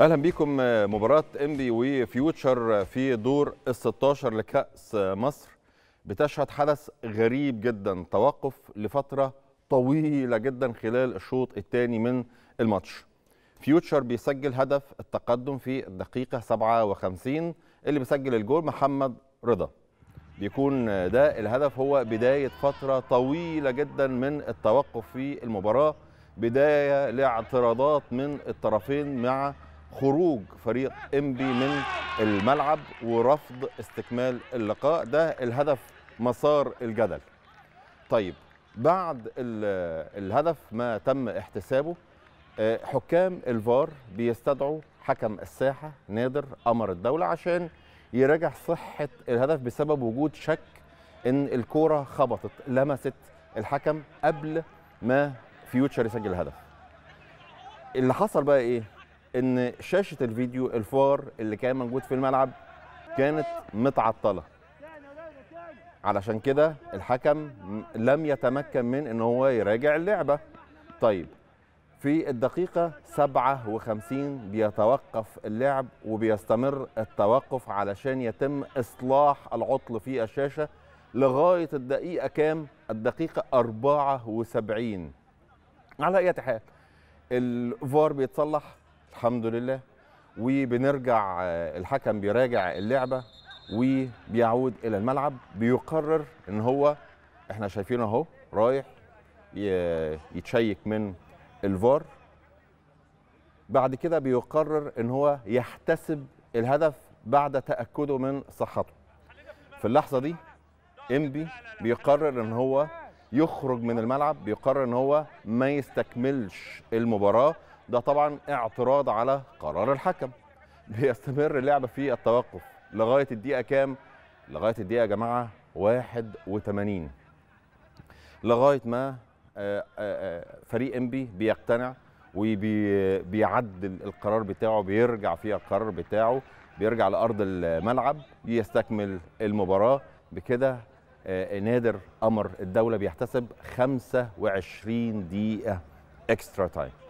اهلا بيكم آه، مباراه انبي وفيوتشر في دور ال 16 لكاس مصر بتشهد حدث غريب جدا توقف لفتره طويله جدا خلال الشوط الثاني من الماتش فيوتشر بيسجل هدف التقدم في الدقيقه 57 اللي بيسجل الجول محمد رضا بيكون ده الهدف هو بدايه فتره طويله جدا من التوقف في المباراه بدايه لاعتراضات من الطرفين مع خروج فريق انبي من الملعب ورفض استكمال اللقاء ده الهدف مسار الجدل طيب بعد الهدف ما تم احتسابه آه، حكام الفار بيستدعوا حكم الساحه نادر أمر الدوله عشان يراجع صحه الهدف بسبب وجود شك ان الكوره خبطت لمست الحكم قبل ما فيوتشر يسجل الهدف اللي حصل بقى ايه ان شاشه الفيديو الفار اللي كان موجود في الملعب كانت متعطله علشان كده الحكم لم يتمكن من ان هو يراجع اللعبه طيب في الدقيقة 57 بيتوقف اللعب وبيستمر التوقف علشان يتم إصلاح العطل في الشاشة لغاية الدقيقة كام؟ الدقيقة 74 على أي حال الفار بيتصلح الحمد لله وبنرجع آه، الحكم بيراجع اللعبه وبيعود الى الملعب بيقرر ان هو احنا شايفينه اهو رايح يتشيك من الفار بعد كده بيقرر ان هو يحتسب الهدف بعد تاكده من صحته في اللحظه دي امبي بيقرر ان هو يخرج من الملعب بيقرر ان هو ما يستكملش المباراه ده طبعا اعتراض على قرار الحكم بيستمر اللعب في التوقف لغايه الدقيقه كام لغايه الدقيقه يا جماعه 81 لغايه ما آه، آه، آه، فريق انبي بيقتنع وبيعدل القرار بتاعه بيرجع فيها القرار بتاعه بيرجع لارض الملعب يستكمل المباراه بكده نادر أمر الدوله بيحتسب 25 دقيقه اكسترا تايم